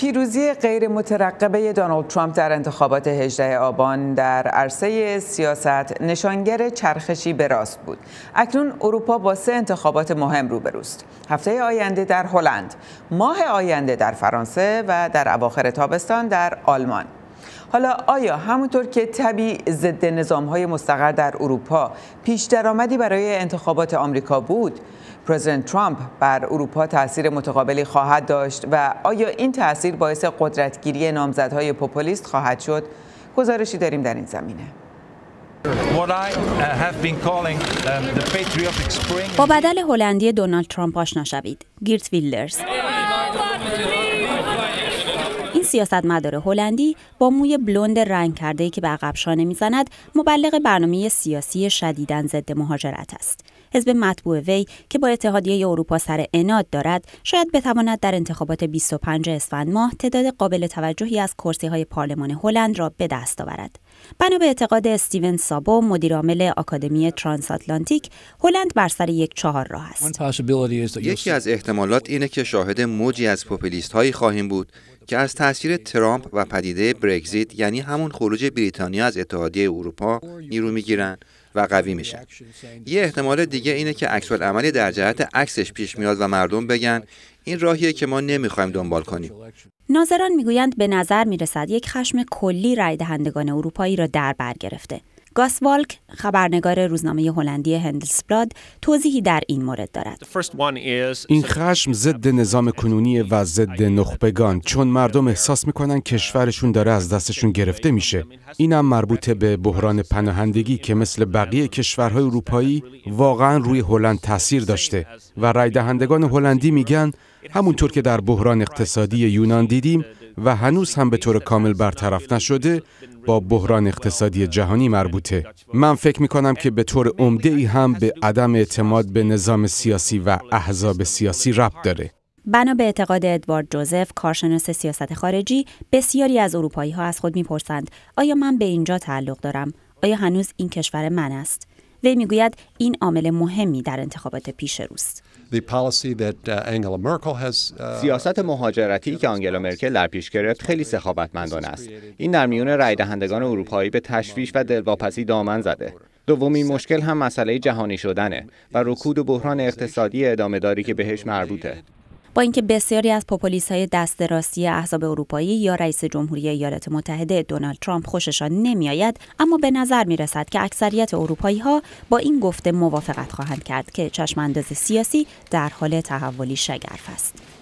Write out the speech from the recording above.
پیروزی غیر مترقبه دونالد ترامپ در انتخابات 18 آبان در عرصه سیاست نشانگر چرخشی به راست بود. اکنون اروپا با سه انتخابات مهم روبروست. هفته آینده در هلند، ماه آینده در فرانسه و در اواخر تابستان در آلمان. حالا آیا همونطور که طبیعی ضد نظام های مستقر در اروپا پیش درآمدی برای انتخابات آمریکا بود پرزیدنت ترامپ بر اروپا تاثیر متقابلی خواهد داشت و آیا این تاثیر باعث قدرتگیری نامزدهای پوپولیست خواهد شد گزارشی داریم در این زمینه uh, um, با بدل هلندی دونالد ترامپ آشنا شوید گیرت ویلدرز سیاستمدار هلندی با موی بلند رنگ کرده که به عقب شانه میزند مبلغ برنامه سیاسی شدیداً ضد مهاجرت است حزب مطبوع وی که با اتحادیه اروپا سر اناد دارد شاید بتواند در انتخابات 25 اسفند ماه تعداد قابل توجهی از کرسی های پارلمان هلند را به دست آورد بنا به اعتقاد استیون سابو مدیرعامل آکادمی ترانس آتلانتیک هلند بر سر یک چهار راه است یکی از احتمالات اینه که شاهد موجی از پوپولیست هایی خواهیم بود که از تاثیر ترامپ و پدیده برگزیت یعنی همون خروج بریتانیا از اتحادیه اروپا نیرو میگیرن و قوی میشن یه احتمال دیگه اینه که عکس عملی در جهت عکسش پیش میاد و مردم بگن این راهیه که ما نمیخوایم دنبال کنیم ناظران میگویند به نظر میرسد یک خشم کلی رای دهندگان اروپایی را در بر گرفته والک، خبرنگار روزنامه هلندی هندلسبلاد توضیحی در این مورد دارد این خشم ضد نظام کنونی و ضد نخبگان چون مردم احساس میکنن کشورشون داره از دستشون گرفته میشه هم مربوط به بحران پناهندگی که مثل بقیه کشورهای اروپایی واقعا روی هلند تاثیر داشته و رای دهندگان هلندی میگن همونطور که در بحران اقتصادی یونان دیدیم و هنوز هم به طور کامل برطرف نشده با بحران اقتصادی جهانی مربوطه. من فکر می کنم که به طور عمده ای هم به عدم اعتماد به نظام سیاسی و احزاب سیاسی ربط داره. بنا به اعتقاد ادوارد جوزف کارشناس سیاست خارجی بسیاری از اروپایی ها از خود میپرسند آیا من به اینجا تعلق دارم آیا هنوز این کشور من است وی میگوید این عامل مهمی در انتخابات پیش روست. Uh, uh, سیاست مهاجرتی که آنگلا مرکل در پیش گرفت خیلی سخاوتمندانه است. این در میون رای دهندگان اروپایی به تشویش و دلواپسی دامن زده. دومین مشکل هم مسئله جهانی شدنه و رکود و بحران اقتصادی داری که بهش مربوطه. با اینکه بسیاری از پوپولیس های دست راستی احزاب اروپایی یا رئیس جمهوری ایالات متحده دونالد ترامپ خوششان نمیآید اما به نظر می رسد که اکثریت اروپایی ها با این گفته موافقت خواهند کرد که چشمانداز سیاسی در حال تحولی شگرف است